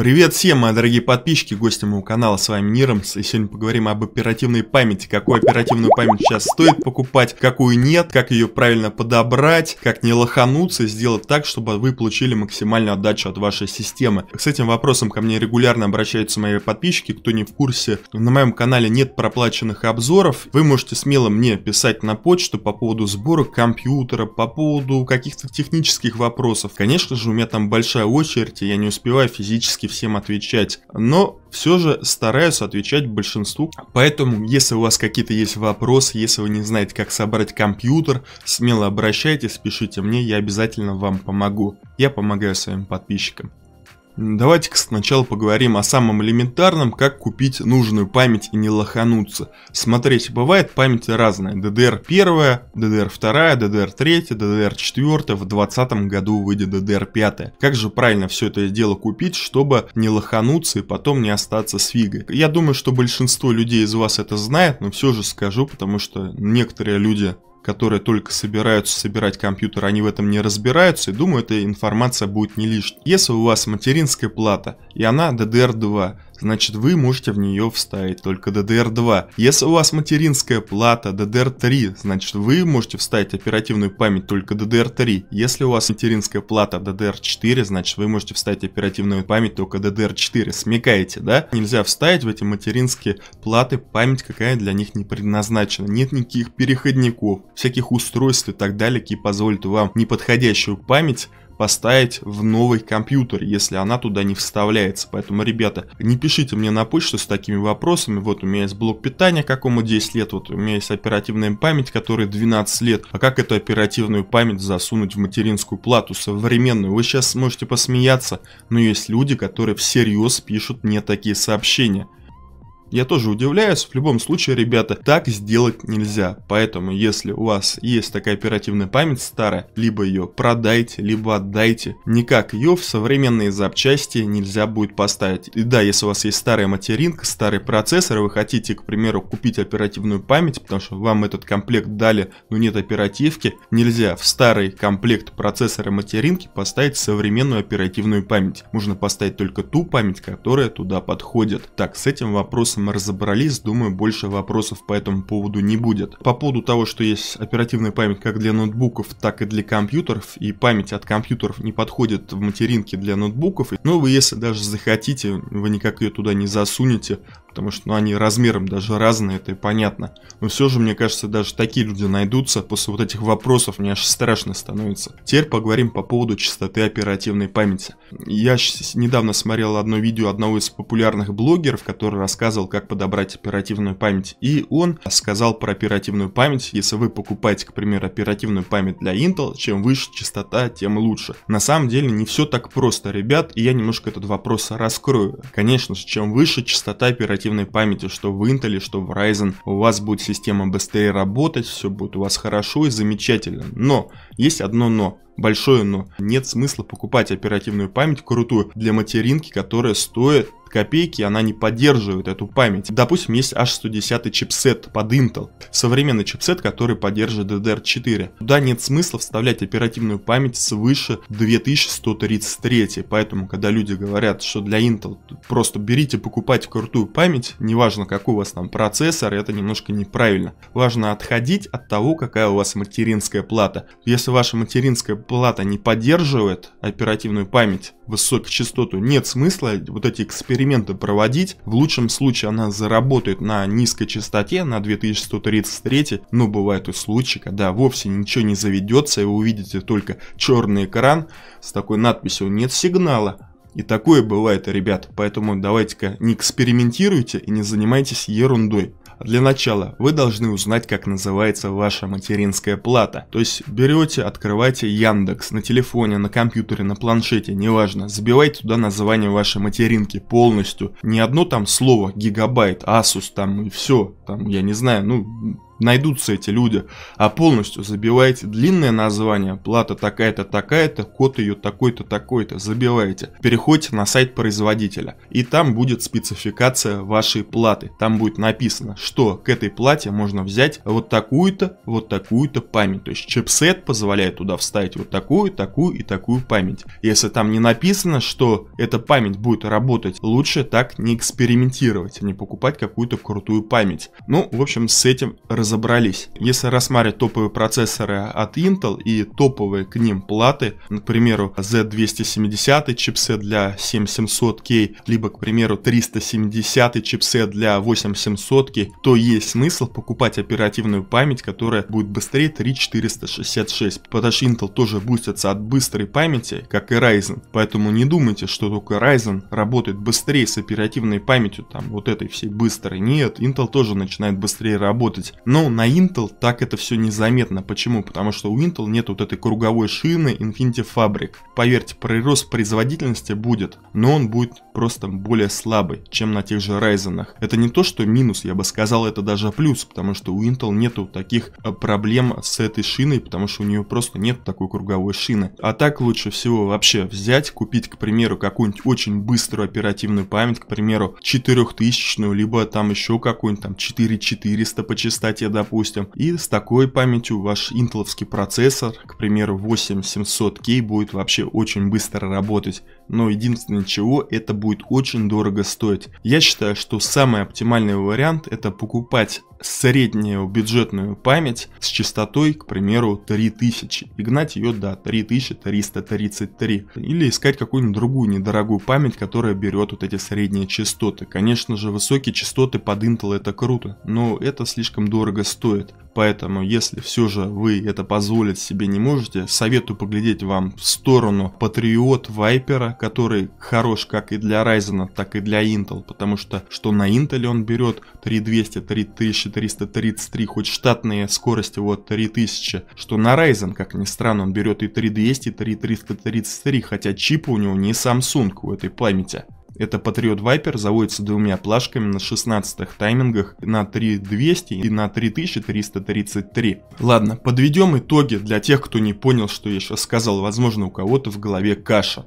Привет всем, мои дорогие подписчики, гости моего канала, с вами Нирамс, и сегодня поговорим об оперативной памяти, какую оперативную память сейчас стоит покупать, какую нет, как ее правильно подобрать, как не лохануться, сделать так, чтобы вы получили максимальную отдачу от вашей системы. С этим вопросом ко мне регулярно обращаются мои подписчики, кто не в курсе, на моем канале нет проплаченных обзоров, вы можете смело мне писать на почту по поводу сбора компьютера, по поводу каких-то технических вопросов. Конечно же, у меня там большая очередь, и я не успеваю физически всем отвечать, но все же стараюсь отвечать большинству. Поэтому, если у вас какие-то есть вопросы, если вы не знаете, как собрать компьютер, смело обращайтесь, пишите мне, я обязательно вам помогу. Я помогаю своим подписчикам. Давайте-ка сначала поговорим о самом элементарном, как купить нужную память и не лохануться. Смотрите, бывает память разная. DDR1, DDR2, DDR3, DDR4, в 2020 году выйдет DDR5. Как же правильно все это дело купить, чтобы не лохануться и потом не остаться с фигой? Я думаю, что большинство людей из вас это знает, но все же скажу, потому что некоторые люди которые только собираются собирать компьютер, они в этом не разбираются, и думаю, эта информация будет не лишней. Если у вас материнская плата, и она DDR2, значит вы можете в нее вставить только DDR2. Если у вас материнская плата DDR3, значит вы можете вставить оперативную память только DDR3. Если у вас материнская плата DDR4, значит вы можете вставить оперативную память только DDR4. Смекаете, да? Нельзя вставить в эти материнские платы память, какая для них не предназначена. Нет никаких переходников, всяких устройств и так далее, которые позволят вам неподходящую память поставить в новый компьютер, если она туда не вставляется. Поэтому, ребята, не пишите мне на почту с такими вопросами. Вот у меня есть блок питания, какому 10 лет, вот у меня есть оперативная память, которой 12 лет. А как эту оперативную память засунуть в материнскую плату современную? Вы сейчас можете посмеяться, но есть люди, которые всерьез пишут мне такие сообщения. Я тоже удивляюсь, в любом случае, ребята, так сделать нельзя. Поэтому, если у вас есть такая оперативная память старая, либо ее продайте, либо отдайте. Никак ее в современные запчасти нельзя будет поставить. И да, если у вас есть старая материнка, старый процессор, и вы хотите, к примеру, купить оперативную память, потому что вам этот комплект дали, но нет оперативки, нельзя в старый комплект процессора материнки поставить современную оперативную память. Можно поставить только ту память, которая туда подходит. Так, с этим вопросом мы разобрались, думаю, больше вопросов по этому поводу не будет. По поводу того, что есть оперативная память как для ноутбуков, так и для компьютеров, и память от компьютеров не подходит в материнке для ноутбуков, но вы, если даже захотите, вы никак ее туда не засунете, потому что ну, они размером даже разные, это и понятно. Но все же, мне кажется, даже такие люди найдутся. После вот этих вопросов мне аж страшно становится. Теперь поговорим по поводу частоты оперативной памяти. Я недавно смотрел одно видео одного из популярных блогеров, который рассказывал, как подобрать оперативную память. И он сказал про оперативную память, если вы покупаете, к примеру, оперативную память для Intel, чем выше частота, тем лучше. На самом деле не все так просто, ребят, и я немножко этот вопрос раскрою. Конечно же, чем выше частота оперативной оперативной памяти, что в Intel, что в Ryzen, у вас будет система быстрее работать, все будет у вас хорошо и замечательно. Но, есть одно но большое но. Нет смысла покупать оперативную память крутую для материнки, которая стоит копейки, она не поддерживает эту память. Допустим, есть H110 чипсет под Intel, современный чипсет, который поддерживает DDR4. Туда нет смысла вставлять оперативную память свыше 2133, поэтому, когда люди говорят, что для Intel просто берите покупать крутую память, неважно какой у вас там процессор, это немножко неправильно. Важно отходить от того, какая у вас материнская плата. Если ваша материнская плата не поддерживает оперативную память, высокую нет смысла вот эти эксперименты проводить. В лучшем случае она заработает на низкой частоте, на 2133, но бывают и случаи, когда вовсе ничего не заведется, и вы увидите только черный экран с такой надписью «нет сигнала». И такое бывает, ребят, поэтому давайте-ка не экспериментируйте и не занимайтесь ерундой. Для начала вы должны узнать, как называется ваша материнская плата. То есть берете, открываете Яндекс на телефоне, на компьютере, на планшете, неважно, забивайте туда название вашей материнки полностью. Не одно там слово гигабайт, Asus там и все, там я не знаю, ну найдутся эти люди, а полностью забиваете длинное название, плата такая-то, такая-то, код ее такой-то, такой-то, забиваете. Переходите на сайт производителя, и там будет спецификация вашей платы. Там будет написано, что к этой плате можно взять вот такую-то, вот такую-то память. То есть чипсет позволяет туда вставить вот такую, такую и такую память. Если там не написано, что эта память будет работать, лучше так не экспериментировать, а не покупать какую-то крутую память. Ну, в общем, с этим разобрались разобрались. Если рассматривать топовые процессоры от Intel и топовые к ним платы, к примеру, Z270 чипсет для 7700K, либо, к примеру, 370 чипсет для 8700K, то есть смысл покупать оперативную память, которая будет быстрее 3466, потому что Intel тоже бустится от быстрой памяти, как и Ryzen. Поэтому не думайте, что только Ryzen работает быстрее с оперативной памятью, там вот этой всей быстрой. Нет, Intel тоже начинает быстрее работать. Но но на Intel так это все незаметно. Почему? Потому что у Intel нет вот этой круговой шины Infinity Fabric. Поверьте, прирост производительности будет, но он будет просто более слабый, чем на тех же Ryzen. Это не то, что минус, я бы сказал, это даже плюс, потому что у Intel нету таких э, проблем с этой шиной, потому что у нее просто нет такой круговой шины. А так лучше всего вообще взять, купить, к примеру, какую-нибудь очень быструю оперативную память, к примеру, 4000, либо там еще какую-нибудь там 4400 по частоте допустим, и с такой памятью ваш интеловский процессор, к примеру 8700K, будет вообще очень быстро работать но единственное чего, это будет очень дорого стоить. Я считаю, что самый оптимальный вариант это покупать среднюю бюджетную память с частотой, к примеру, 3000 и гнать ее до 3333 или искать какую-нибудь другую недорогую память, которая берет вот эти средние частоты. Конечно же, высокие частоты под Intel это круто, но это слишком дорого стоит. Поэтому, если все же вы это позволить себе не можете, советую поглядеть вам в сторону Patriot Viper, который хорош как и для Ryzen, так и для Intel, потому что что на Intel он берет 3200, 3333, хоть штатные скорости вот 3000, что на Ryzen, как ни странно, он берет и 3200, и 3333, хотя чип у него не Samsung у этой памяти. Это Patriot Viper заводится двумя плашками на 16 таймингах на 3200 и на 3333. Ладно, подведем итоги для тех, кто не понял, что я сейчас сказал. Возможно, у кого-то в голове каша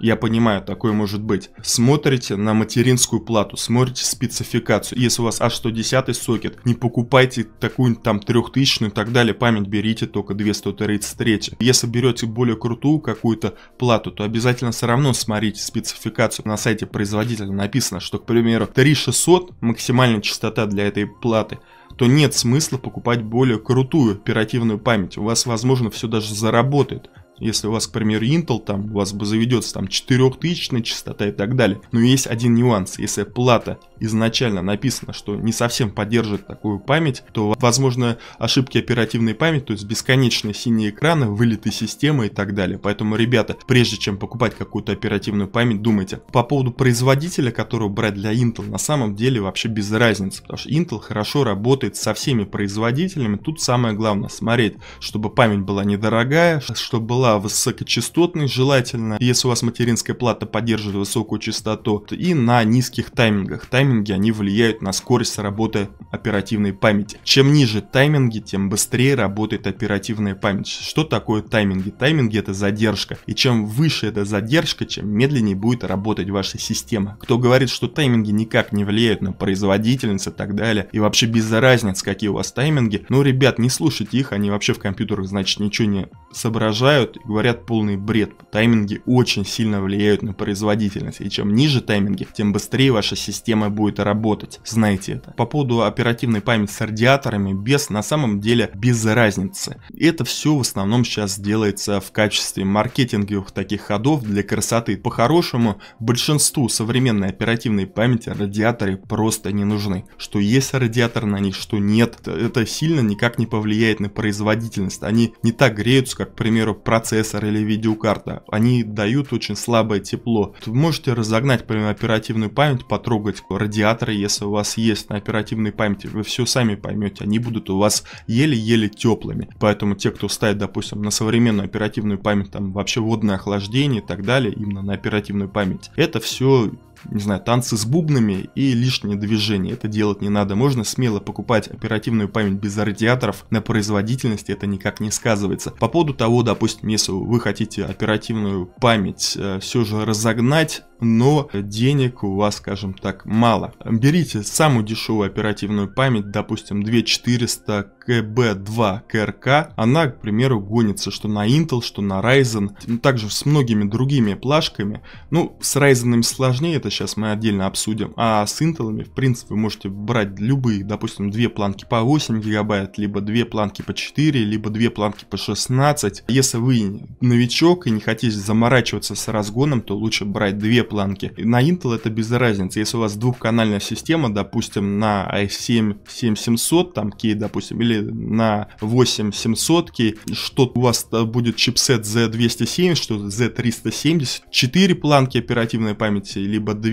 я понимаю, такое может быть. Смотрите на материнскую плату, смотрите спецификацию. Если у вас аж 110 сокет, не покупайте такую там 3000 и так далее, память берите только 233. Если берете более крутую какую-то плату, то обязательно все равно смотрите спецификацию. На сайте производителя написано, что, к примеру, 3600 максимальная частота для этой платы то нет смысла покупать более крутую оперативную память. У вас, возможно, все даже заработает. Если у вас, к примеру, Intel, там у вас бы заведется там 4000 частота и так далее. Но есть один нюанс. Если плата изначально написана, что не совсем поддержит такую память, то возможно ошибки оперативной памяти, то есть бесконечные синие экраны, вылеты системы и так далее. Поэтому, ребята, прежде чем покупать какую-то оперативную память, думайте. По поводу производителя, которого брать для Intel, на самом деле вообще без разницы, потому что Intel хорошо работает со всеми производителями. Тут самое главное смотреть, чтобы память была недорогая, чтобы была была высокочастотной, желательно, если у вас материнская плата поддерживает высокую частоту, и на низких таймингах. Тайминги, они влияют на скорость работы оперативной памяти. Чем ниже тайминги, тем быстрее работает оперативная память. Что такое тайминги? Тайминги это задержка. И чем выше эта задержка, чем медленнее будет работать ваша система. Кто говорит, что тайминги никак не влияют на производительность и так далее, и вообще без разницы, какие у вас тайминги, ну, ребят, не слушайте их, они вообще в компьютерах, значит, ничего не соображают, и говорят полный бред. Тайминги очень сильно влияют на производительность, и чем ниже тайминги, тем быстрее ваша система будет работать. Знайте это. По поводу оперативной памяти с радиаторами, без на самом деле без разницы. Это все в основном сейчас делается в качестве маркетинговых таких ходов для красоты. По-хорошему, большинству современной оперативной памяти радиаторы просто не нужны. Что есть радиатор на них, что нет, это сильно никак не повлияет на производительность. Они не так греются, как, к примеру, процессор процессор или видеокарта, они дают очень слабое тепло. Вы можете разогнать прямо оперативную память, потрогать радиаторы, если у вас есть на оперативной памяти, вы все сами поймете, они будут у вас еле-еле теплыми. Поэтому те, кто ставит, допустим, на современную оперативную память, там вообще водное охлаждение и так далее, именно на оперативную память, это все не знаю, танцы с бубнами и лишние движения. Это делать не надо. Можно смело покупать оперативную память без радиаторов. На производительности это никак не сказывается. По поводу того, допустим, если вы хотите оперативную память э, все же разогнать, но денег у вас, скажем так, мало. Берите самую дешевую оперативную память, допустим, 2400 КБ2 КРК. Она, к примеру, гонится что на Intel, что на Ryzen, ну, также с многими другими плашками. Ну, с Ryzen сложнее, это сейчас мы отдельно обсудим. А с Intel, в принципе, вы можете брать любые, допустим, две планки по 8 гигабайт, либо две планки по 4, либо две планки по 16. Если вы новичок и не хотите заморачиваться с разгоном, то лучше брать две планки. На Intel это без разницы. Если у вас двухканальная система, допустим, на i7 7700, там, K, допустим, или на 8700 K, что у вас будет чипсет Z270, что Z370, 4 планки оперативной памяти, либо 2,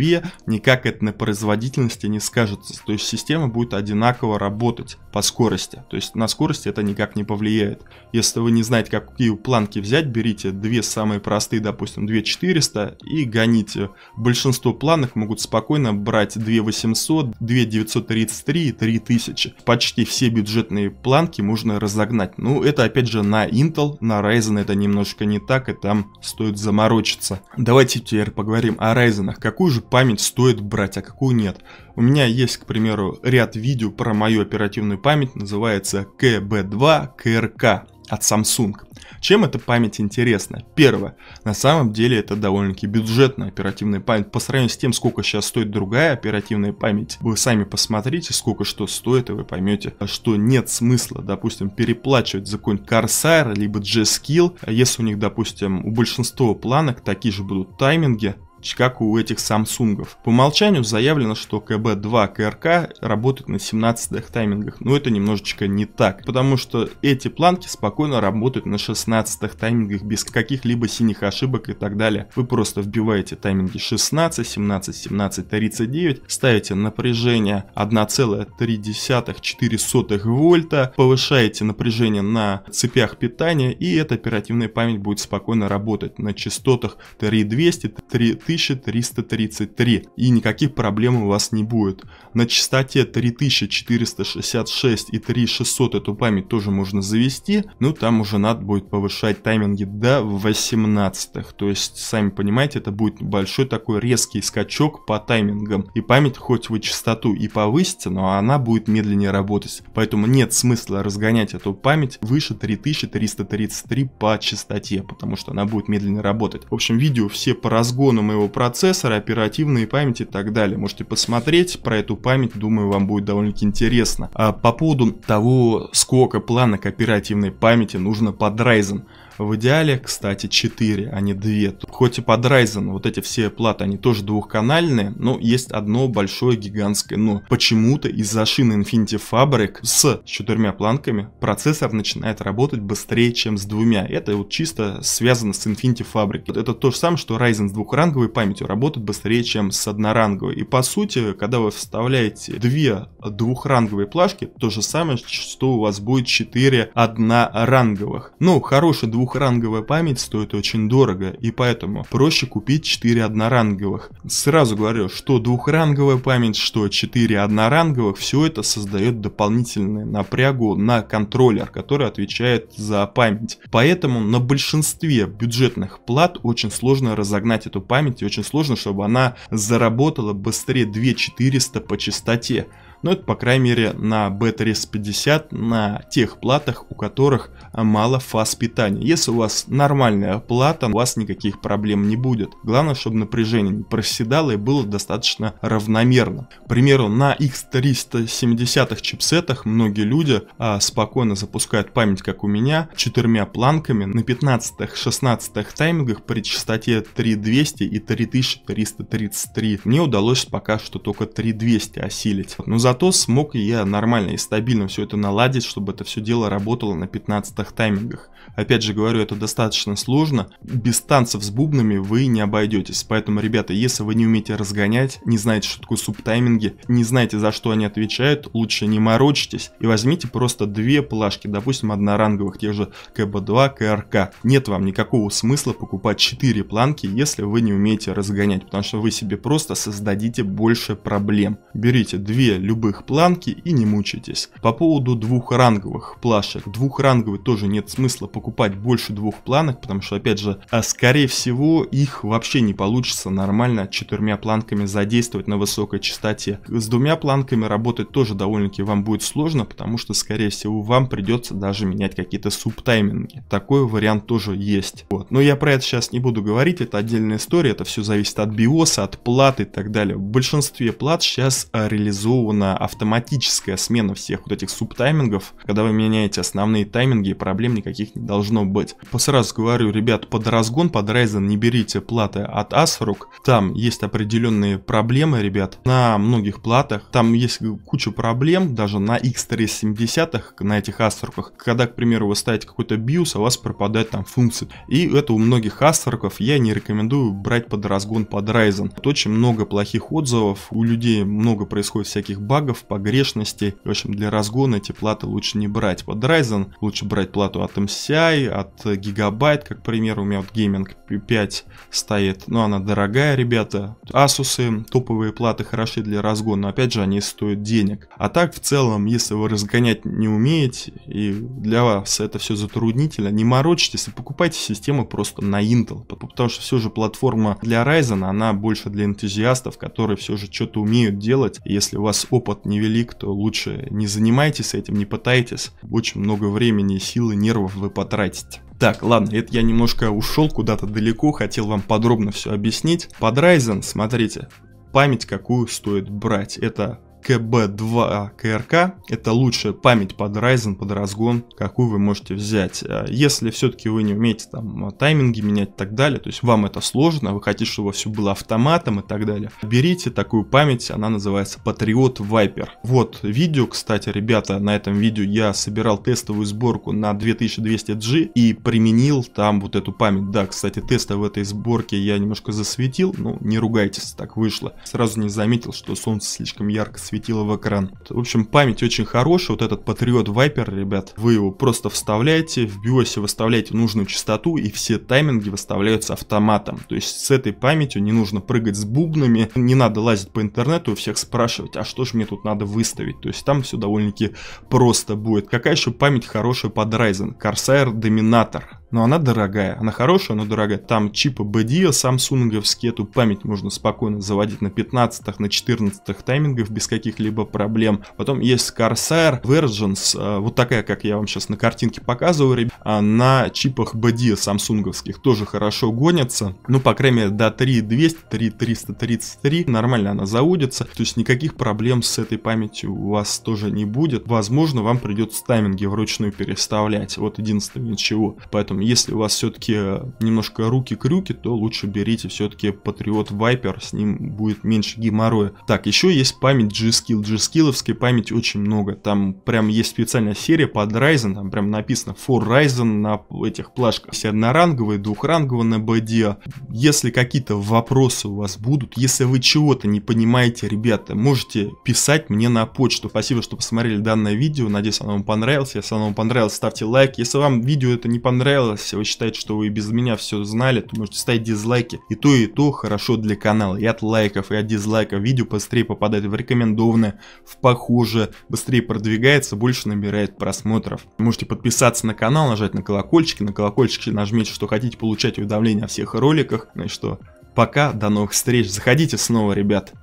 никак это на производительности не скажется. То есть система будет одинаково работать по скорости. То есть на скорости это никак не повлияет. Если вы не знаете, какие планки взять, берите две самые простые, допустим, 2400 и гоните большинство планов могут спокойно брать 2800, 2933 и 3000. Почти все бюджетные планки можно разогнать. Ну, это опять же на Intel, на Ryzen это немножко не так, и там стоит заморочиться. Давайте теперь поговорим о Ryzen. Какую же память стоит брать, а какую нет? У меня есть, к примеру, ряд видео про мою оперативную память, называется КБ2 КРК от Samsung. Чем эта память интересна? Первое. На самом деле это довольно-таки бюджетная оперативная память. По сравнению с тем, сколько сейчас стоит другая оперативная память, вы сами посмотрите, сколько что стоит, и вы поймете, что нет смысла, допустим, переплачивать за какой-нибудь Corsair, либо G-Skill, если у них, допустим, у большинства планок такие же будут тайминги, как у этих Самсунгов. По умолчанию заявлено, что КБ-2 КРК работает на 17 х таймингах, но это немножечко не так, потому что эти планки спокойно работают на 16 х таймингах без каких-либо синих ошибок и так далее. Вы просто вбиваете тайминги 16, 17, 17, 39, ставите напряжение 1,3-4 вольта, повышаете напряжение на цепях питания и эта оперативная память будет спокойно работать на частотах 3200, 3000, 3333 и никаких проблем у вас не будет. На частоте 3466 и 3600 эту память тоже можно завести, но ну, там уже надо будет повышать тайминги до 18. То есть, сами понимаете, это будет большой такой резкий скачок по таймингам. И память хоть вы частоту и повысите, но она будет медленнее работать. Поэтому нет смысла разгонять эту память выше 3333 по частоте, потому что она будет медленнее работать. В общем, видео все по разгону моего первого процессора, оперативной памяти и так далее. Можете посмотреть про эту память, думаю, вам будет довольно-таки интересно. А по поводу того, сколько планок оперативной памяти нужно под Ryzen. В идеале, кстати, 4, а не 2. Хоть и под Ryzen вот эти все платы, они тоже двухканальные, но есть одно большое гигантское но. Почему-то из-за шины Infinity Fabric с четырьмя планками процессор начинает работать быстрее, чем с двумя. Это вот чисто связано с Infinity Fabric. Это то же самое, что Ryzen с двухранговой памятью работает быстрее, чем с одноранговой. И по сути, когда вы вставляете две двухранговые плашки, то же самое, что у вас будет 4 одноранговых. Ну, хороший двух двухранговая память стоит очень дорого, и поэтому проще купить 4 одноранговых. Сразу говорю, что двухранговая память, что 4 одноранговых, все это создает дополнительную напрягу на контроллер, который отвечает за память. Поэтому на большинстве бюджетных плат очень сложно разогнать эту память, и очень сложно, чтобы она заработала быстрее 2400 по частоте. Но это, по крайней мере, на BTRS 50, на тех платах, у которых мало фаз питания. Если у вас нормальная плата, у вас никаких проблем не будет. Главное, чтобы напряжение не проседало и было достаточно равномерно. К примеру, на X370 чипсетах многие люди а, спокойно запускают память, как у меня, четырьмя планками на 15-16 таймингах при частоте 3200 и 3333. Мне удалось пока что только 3200 осилить. Но за зато смог я нормально и стабильно все это наладить, чтобы это все дело работало на 15 таймингах. Опять же говорю, это достаточно сложно. Без танцев с бубнами вы не обойдетесь. Поэтому, ребята, если вы не умеете разгонять, не знаете, что такое субтайминги, не знаете, за что они отвечают, лучше не морочитесь и возьмите просто две плашки, допустим, одноранговых, тех же КБ2, КРК. Нет вам никакого смысла покупать 4 планки, если вы не умеете разгонять, потому что вы себе просто создадите больше проблем. Берите две любые любых планки и не мучайтесь. По поводу двухранговых плашек. Двухранговый тоже нет смысла покупать больше двух планок, потому что, опять же, а, скорее всего, их вообще не получится нормально четырьмя планками задействовать на высокой частоте. С двумя планками работать тоже довольно-таки вам будет сложно, потому что, скорее всего, вам придется даже менять какие-то субтайминги. Такой вариант тоже есть. Вот. Но я про это сейчас не буду говорить, это отдельная история, это все зависит от биоса, от платы и так далее. В большинстве плат сейчас а, реализовано сделана автоматическая смена всех вот этих субтаймингов. Когда вы меняете основные тайминги, проблем никаких не должно быть. По сразу говорю, ребят, под разгон, под Ryzen не берите платы от ASRock. Там есть определенные проблемы, ребят, на многих платах. Там есть куча проблем, даже на X370, на этих ASRock. Когда, к примеру, вы ставите какой-то BIOS, а у вас пропадает там функции. И это у многих ASRock я не рекомендую брать под разгон под Ryzen. Тут очень много плохих отзывов, у людей много происходит всяких багов, багов, погрешностей. В общем, для разгона эти платы лучше не брать. Под Ryzen лучше брать плату от MCI, от Gigabyte, как пример, у меня вот Gaming 5 стоит, но она дорогая, ребята. Asus, топовые платы хороши для разгона, но опять же они стоят денег. А так, в целом, если вы разгонять не умеете, и для вас это все затруднительно, не морочитесь и покупайте систему просто на Intel, потому что все же платформа для Ryzen, она больше для энтузиастов, которые все же что-то умеют делать. Если у вас опыт опыт невелик, то лучше не занимайтесь этим, не пытайтесь. Очень много времени, сил и нервов вы потратите. Так, ладно, это я немножко ушел куда-то далеко, хотел вам подробно все объяснить. Под Ryzen, смотрите, память какую стоит брать. Это КБ2 КРК. Это лучшая память под Ryzen, под разгон, какую вы можете взять. Э, если все-таки вы не умеете там э, тайминги менять и так далее, то есть вам это сложно, вы хотите, чтобы все было автоматом и так далее, берите такую память, она называется Patriot Viper. Вот видео, кстати, ребята, на этом видео я собирал тестовую сборку на 2200G и применил там вот эту память. Да, кстати, тесты в этой сборке я немножко засветил, ну не ругайтесь, так вышло. Сразу не заметил, что солнце слишком ярко светит светило в экран. В общем, память очень хорошая, вот этот патриот Вайпер, ребят, вы его просто вставляете, в биосе выставляете нужную частоту, и все тайминги выставляются автоматом. То есть с этой памятью не нужно прыгать с бубнами, не надо лазить по интернету и всех спрашивать, а что же мне тут надо выставить. То есть там все довольно-таки просто будет. Какая еще память хорошая под Ryzen? Corsair Dominator. Но она дорогая, она хорошая, но дорогая. Там чипы BDI самсунговские, эту память можно спокойно заводить на 15-х, на 14-х таймингов без каких каких-либо проблем. Потом есть Corsair, Vergence, э, вот такая, как я вам сейчас на картинке показываю, ребят, а на чипах BD самсунговских тоже хорошо гонится. Ну, по крайней мере, до 3200, 3333 нормально она заудится. То есть никаких проблем с этой памятью у вас тоже не будет. Возможно, вам придется тайминги вручную переставлять. Вот единственное ничего. Поэтому, если у вас все-таки э, немножко руки-крюки, то лучше берите все-таки Patriot Viper, с ним будет меньше геморроя. Так, еще есть память G джискил. Джискиловской памяти очень много. Там прям есть специальная серия под Ryzen, там прям написано for Ryzen на этих плашках. Все одноранговые, двухранговые на BD. А. Если какие-то вопросы у вас будут, если вы чего-то не понимаете, ребята, можете писать мне на почту. Спасибо, что посмотрели данное видео. Надеюсь, оно вам понравилось. Если оно вам понравилось, ставьте лайк. Если вам видео это не понравилось, вы считаете, что вы без меня все знали, то можете ставить дизлайки. И то, и то хорошо для канала. И от лайков, и от дизлайков видео быстрее попадает в рекомендую подобное, в похоже, быстрее продвигается, больше набирает просмотров. Можете подписаться на канал, нажать на колокольчик, на колокольчик нажмите, что хотите получать уведомления о всех роликах. Ну и что, пока, до новых встреч, заходите снова, ребят.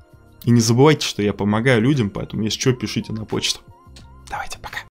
И не забывайте, что я помогаю людям, поэтому если что, пишите на почту. Давайте, пока.